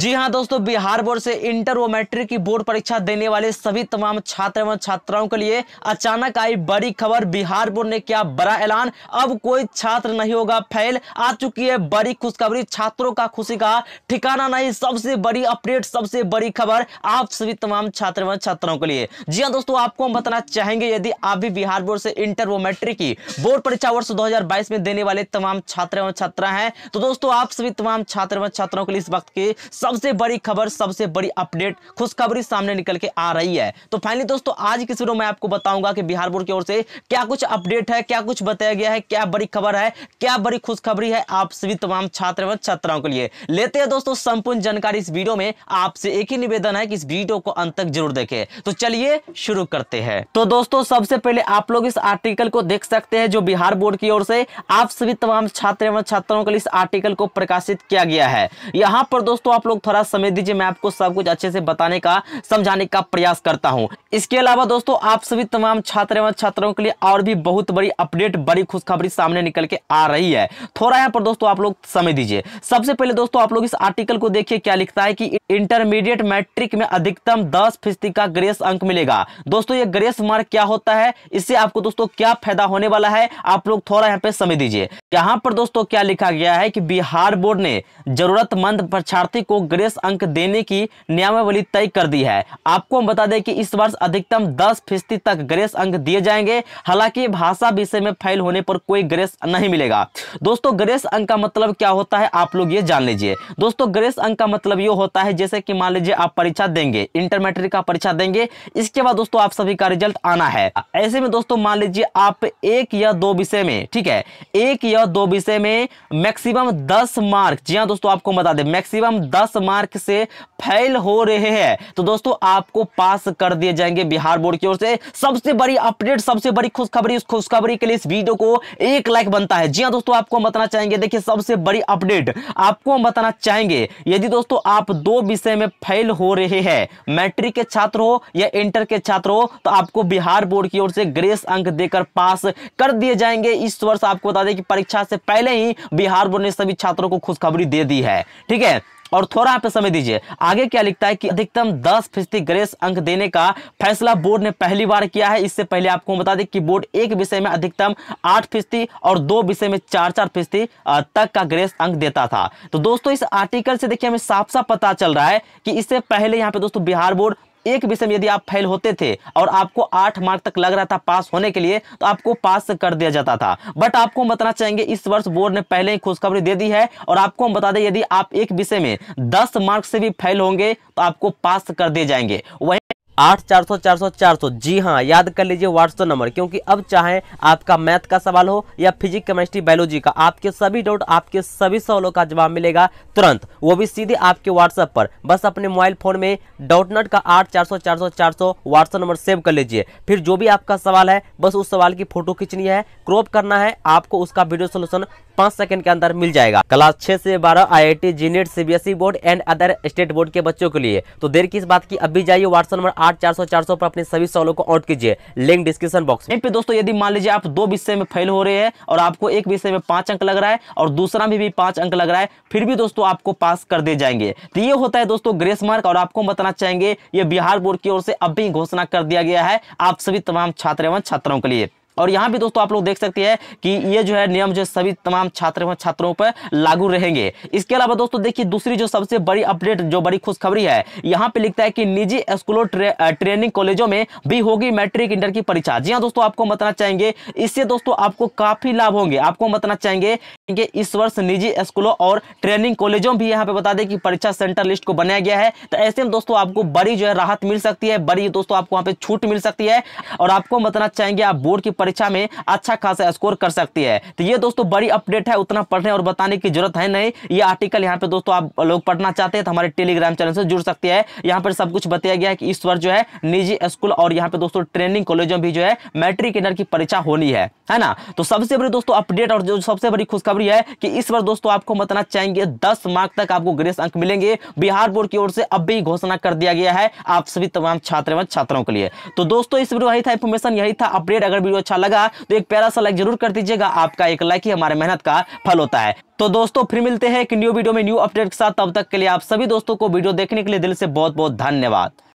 जी हाँ दोस्तों बिहार बोर्ड से इंटर व मैट्रिक की बोर्ड परीक्षा देने वाले सभी तमाम छात्र एवं छात्राओं के लिए अचानक आई बड़ी खबर बिहार बोर्ड ने किया बड़ा ऐलान अब कोई छात्र नहीं होगा फेल आ चुकी है बड़ी खुशखबरी छात्रों का खुशी का ठिकाना नहीं सबसे बड़ी अपडेट सबसे बड़ी खबर आप सभी तमाम छात्र एवं छात्राओं के लिए जी हाँ दोस्तों आपको हम बताना चाहेंगे यदि आप भी बिहार बोर्ड से इंटर व मैट्रिक की बोर्ड परीक्षा वर्ष दो में देने वाले तमाम छात्र एवं छात्रा है तो दोस्तों आप सभी तमाम छात्र एवं छात्राओं के लिए इस वक्त के सबसे बड़ी खबर सबसे बड़ी अपडेट खुशखबरी सामने निकल के आ रही है तो फाइनली दोस्तों आज की वीडियो में आपको बताऊंगा कि बिहार बोर्ड की ओर से क्या कुछ अपडेट है क्या कुछ बताया गया है क्या बड़ी खबर है क्या बड़ी खुशखबरी है आप सभी तमाम छात्र एवं छात्राओं के लिए लेते हैं दोस्तों संपूर्ण जानकारी इस वीडियो में आपसे एक ही निवेदन है कि इस वीडियो को अंत तक जरूर देखे तो चलिए शुरू करते हैं तो दोस्तों सबसे पहले आप लोग इस आर्टिकल को देख सकते हैं जो बिहार बोर्ड की ओर से आप सभी तमाम छात्र एवं छात्राओं के लिए इस आर्टिकल को प्रकाशित किया गया है यहाँ पर दोस्तों आप लोग थोड़ा समय दीजिए मैं आपको सब कुछ अच्छे से बताने का समझाने का प्रयास करता हूँ इसके अलावा दोस्तों आप सभी तमाम छात्र एवं छात्राओं के लिए और भी बहुत बड़ी अपडेट बड़ी खुशखबरी सामने निकल के आ रही है थोड़ा यहाँ पर दोस्तों आप लोग समय दीजिए सबसे पहले दोस्तों आप लोग इस आर्टिकल को देखिए क्या लिखता है कि इंटरमीडिएट मैट्रिक में अधिकतम दस फीसदी का ग्रेस अंक मिलेगा दोस्तों ये ग्रेस मार्क क्या होता है इससे आपको दोस्तों क्या फायदा होने वाला है आप लोग थोड़ा यहाँ पे समय दीजिए यहाँ पर दोस्तों क्या लिखा गया है कि बिहार बोर्ड ने जरूरतमंद परीक्षार्थी को ग्रेस अंक देने की नियमावली तय कर दी है आपको हम बता दें कि इस वर्ष अधिकतम 10 फीसदी तक ग्रेस अंक दिए जाएंगे हालांकि भाषा विषय में फेल होने पर कोई ग्रेस नहीं मिलेगा दोस्तों ग्रेस अंक का मतलब क्या होता है आप लोग ये जान लीजिए दोस्तों ग्रेस अंक का मतलब ये होता है जैसे कि मान लीजिए आप परीक्षा देंगे मैट्रिक का परीक्षा देंगे इसके बाद दोस्तों आप सभी का रिजल्ट आना है ऐसे में दोस्तों मान लीजिए आप एक या दो विषय में ठीक है एक या और दो विषय में मैक्सिमम दस मार्क जी हाँ दोस्तों आपको बता दें मैक्सिमम दस मार्क से फेल हो रहे हैं तो दोस्तों आपको पास कर दिए जाएंगे बिहार बोर्ड की ओर से सबसे बड़ी अपडेट सबसे बड़ी खुशखबरी उस खुशखबरी के लिए इस वीडियो को एक लाइक बनता है जी हाँ दोस्तों आपको बताना चाहेंगे देखिए सबसे बड़ी अपडेट आपको हम बताना चाहेंगे यदि दोस्तों आप दो विषय में फेल हो रहे हैं मैट्रिक के छात्र हो या इंटर के छात्र हो तो आपको बिहार बोर्ड की ओर से ग्रेस अंक देकर पास कर दिए जाएंगे इस वर्ष आपको बता दें कि परीक्षा परीक्षा से पहले ही बिहार बोर्ड ने सभी छात्रों को खुशखबरी दे दी है ठीक है और थोड़ा यहाँ पे समय दीजिए आगे क्या लिखता है कि अधिकतम 10 फीसदी ग्रेस अंक देने का फैसला बोर्ड ने पहली बार किया है इससे पहले आपको बता दें कि बोर्ड एक विषय में अधिकतम 8 फीसदी और दो विषय में चार चार फीसदी तक का ग्रेस अंक देता था तो दोस्तों इस आर्टिकल से देखिए हमें साफ साफ पता चल रहा है कि इससे पहले यहाँ पे दोस्तों बिहार बोर्ड एक विषय में यदि आप फेल होते थे और आपको आठ मार्क तक लग रहा था पास होने के लिए तो आपको पास कर दिया जाता था बट आपको हम बताना चाहेंगे इस वर्ष बोर्ड ने पहले ही खुशखबरी दे दी है और आपको हम बता दें यदि आप एक विषय में दस मार्क से भी फेल होंगे तो आपको पास कर दिए जाएंगे वही आठ चार सौ चार सौ चार सौ जी हाँ याद कर लीजिए व्हाट्सअप नंबर क्योंकि अब चाहे आपका मैथ का सवाल हो या फिजिक केमिस्ट्री बायोलॉजी का आपके सभी डाउट आपके सभी सवालों का जवाब मिलेगा तुरंत वो भी सीधे आपके व्हाट्सएप पर बस अपने मोबाइल फोन में डाउट नट का आठ चार सौ चार सौ चार सौ व्हाट्सअप नंबर सेव कर लीजिए फिर जो भी आपका सवाल है बस उस सवाल की फोटो खींचनी है क्रॉप करना है आपको उसका वीडियो सोल्यूशन पांच सेकंड के अंदर मिल जाएगा क्लास छह से बारह I I T JEE NEET CBSE board and other state board के बच्चों के लिए तो देर किस बात की अभी जाइए व्हाट्सअप नंबर आठ चार सौ चार सौ पर अपने सभी सवालों को आउट कीजिए लिंक डिस्क्रिप्शन बॉक्स में पे दोस्तों यदि मान लीजिए आप दो विषय में फेल हो रहे हैं और आपको एक विषय में पांच अंक लग रहा है और दूसरा में भी पांच अंक लग रहा है फिर भी दोस्तों आपको पास कर दे जाएंगे तो ये होता है दोस्तों ग्रेस मार्क और आपको बताना चाहेंगे ये बिहार बोर्ड की ओर से अभी घोषणा कर दिया गया है आप सभी तमाम छात्र एवं छात्राओं के लिए और यहाँ भी दोस्तों आप लोग देख सकते हैं कि ये जो है नियम जो सभी तमाम छात्र छात्रों पर लागू रहेंगे इसके अलावा दोस्तों देखिए दूसरी जो सबसे बड़ी अपडेट जो बड़ी खुशखबरी है यहाँ पे लिखता है कि निजी स्कूलों ट्रे, ट्रेनिंग कॉलेजों में भी होगी मैट्रिक इंटर की परीक्षा जी हाँ दोस्तों आपको बताना चाहेंगे इससे दोस्तों आपको काफी लाभ होंगे आपको बताना चाहेंगे कि इस वर्ष निजी स्कूलों और ट्रेनिंग कॉलेजों भी यहाँ पे बता दें कि परीक्षा सेंटर लिस्ट को बनाया गया है तो ऐसे में दोस्तों आपको बड़ी जो है राहत मिल सकती है बड़ी दोस्तों आपको वहाँ पे छूट मिल सकती है और आपको बताना चाहेंगे आप बोर्ड की परीक्षा में अच्छा खासा स्कोर कर सकती है तो ये दोस्तों बड़ी अपडेट है उतना पढ़ने और बताने की जरूरत है नहीं ये आर्टिकल यहाँ पे दोस्तों आप लोग पढ़ना चाहते हैं तो हमारे टेलीग्राम चैनल से जुड़ सकते हैं यहाँ पर सब कुछ बताया गया है कि इस वर्ष जो है निजी स्कूल और यहाँ पे दोस्तों ट्रेनिंग कॉलेज में भी जो है मैट्रिक इंटर की परीक्षा होनी है है ना तो सबसे बड़ी दोस्तों अपडेट और जो सबसे बड़ी खुशखबरी है कि इस बार दोस्तों आपको बताना चाहेंगे दस मार्क तक आपको ग्रेस अंक मिलेंगे बिहार बोर्ड की ओर से अब भी घोषणा कर दिया गया है आप सभी तमाम छात्र एवं छात्राओं के लिए तो दोस्तों इस वीडियो यही था इन्फॉर्मेशन यही था अपडेट अगर वीडियो अच्छा अच्छा लगा तो एक प्यारा सा लाइक जरूर कर दीजिएगा आपका एक लाइक ही हमारे मेहनत का फल होता है तो दोस्तों फिर मिलते हैं एक न्यू वीडियो में न्यू अपडेट के साथ तब तक के लिए आप सभी दोस्तों को वीडियो देखने के लिए दिल से बहुत बहुत धन्यवाद